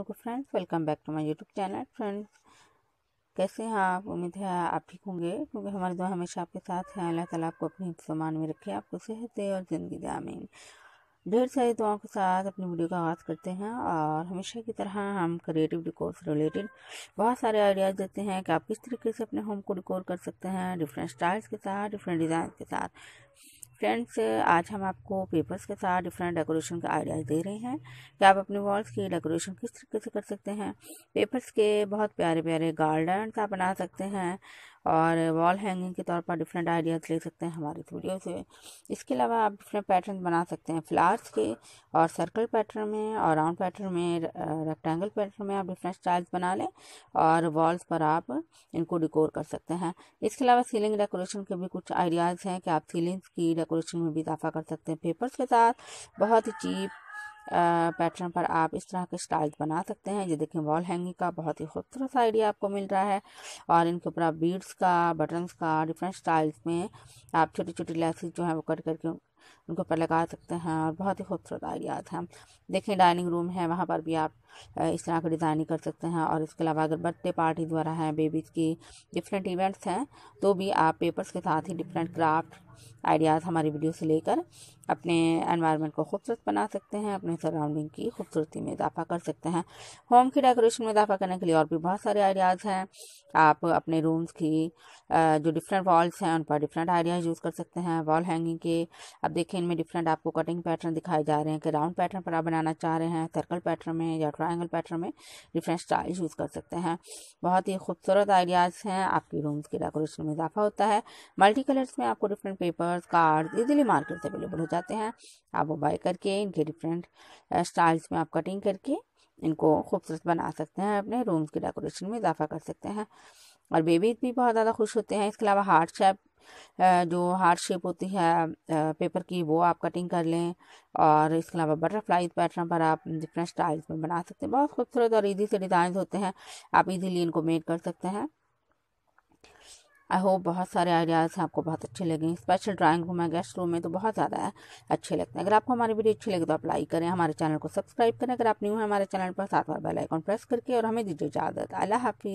hello friends welcome back to my YouTube channel friends कैसे हैं आप उम्मीद है आप ठीक होंगे क्योंकि हमारी दुआ हमेशा आपके साथ है अल्लाह ताला आपको अपने सामान में रखे आपको सेहत दे और ज़िंदगी दे आमीन ढेर सारी दुआओं के साथ अपनी वीडियो का आगाज़ करते हैं और हमेशा की तरह हम क्रिएटिव डिकोर से रिलेटेड बहुत सारे आइडियाज़ देते हैं कि आप किस तरीके से अपने होम को डिकोर कर सकते हैं डिफरेंट स्टाइल्स के साथ डिफरेंट डिज़ाइन के साथ फ्रेंड्स आज हम आपको पेपर्स के साथ डिफरेंट डेकोरेशन के आइडियाज़ दे रहे हैं कि आप अपने वॉल्स की डेकोरेशन किस तरीके से कर सकते हैं पेपर्स के बहुत प्यारे प्यारे गार्डन आप बना सकते हैं और वॉल हैंगिंग के तौर पर डिफरेंट आइडियाज़ ले सकते हैं हमारी वीडियो से इसके अलावा आप डिफरेंट पैटर्न बना सकते हैं फ्लावर्स के और सर्कल पैटर्न में और राउंड पैटर्न में रेक्टेंगल पैटर्न में आप डिफरेंट स्टाइल्स बना लें और वॉल्स पर आप इनको डिकोर कर सकते हैं इसके अलावा सीलिंग डेकोरेशन के भी कुछ आइडियाज़ हैं कि आप सीलिंग्स की डेकोरेशन में भी इजाफा कर सकते हैं पेपर्स के साथ बहुत ही चीप पैटर्न पर आप इस तरह के स्टाइल्स बना सकते हैं ये देखें वॉल हैंगिंग का बहुत ही खूबसूरत सा आइडिया आपको मिल रहा है और इनके ऊपर आप बीड्स का बटन्स का डिफरेंट स्टाइल्स में आप छोटी छोटी लैसेज जो हैं वो कट करके उनको पर लगा सकते हैं और बहुत ही खूबसूरत आइडियाज हैं देखें डाइनिंग रूम है वहाँ पर भी आप इस तरह की डिज़ाइनिंग कर सकते हैं और इसके अलावा अगर बर्थडे पार्टी वगैरह हैं बेबीज़ की डिफरेंट इवेंट्स हैं तो भी आप पेपर्स के साथ ही डिफरेंट क्राफ्ट आइडियाज़ हमारी वीडियो से लेकर अपने एनवायरनमेंट को खूबसूरत बना सकते हैं अपने सराउंडिंग की खूबसूरती में इजाफा कर सकते हैं होम की डेकोरेशन में इजाफा करने के लिए और भी बहुत सारे आइडियाज़ हैं आप अपने रूम्स की जो डिफरेंट वॉल्स हैं उन पर डिफरेंट आइडियाज़ यूज़ कर सकते हैं वॉल हैंगिंग के अब देखिए इनमें डिफरेंट आपको कटिंग पैटर्न दिखाए जा रहे हैं कि राउंड पैटर्न पर आप बनाना चाह रहे हैं सर्कल पैटर्न में या ट्राइंगल पैटर्न में डिफरेंट स्टाइल यूज़ कर सकते हैं बहुत ही खूबसूरत आइडियाज़ हैं आपकी रूम्स की डेकोरेशन में इजाफा होता है मल्टी कलर्स में आपको different papers card easily market से अवेलेबल हो जाते हैं आप वो बाय करके इनके डिफरेंट स्टाइल्स में आप कटिंग करके इनको खूबसूरत बना सकते हैं अपने रूम्स की डेकोरेशन में इजाफा कर सकते हैं और बेबीज भी बहुत ज़्यादा खुश होते हैं इसके अलावा हार्ड शेप जो हार्ड शेप होती है पेपर की वो आप कटिंग कर लें और इसके अलावा बटरफ्लाई पैटर्न पर आप डिफरेंट स्टाइल्स में बना सकते हैं बहुत खूबसूरत और इजी से डिज़ाइन होते हैं आप इजीली इनको मेड कर सकते हैं आई होप बहुत सारे आइडियाज़ आपको बहुत अच्छे लगे स्पेशल ड्राइंग रूम है गेस्ट रूम में तो बहुत ज़्यादा है अच्छे लगते हैं अगर आपको हमारी वीडियो अच्छी लगे तो आप लाइक करें हमारे चैनल को सब्सक्राइब करें अगर आप न्यू है हमारे चैनल पर साथ बार बेल आइकॉन प्रेस करके और हमें दीजिए इजाज़त अल्लाह हाफिज़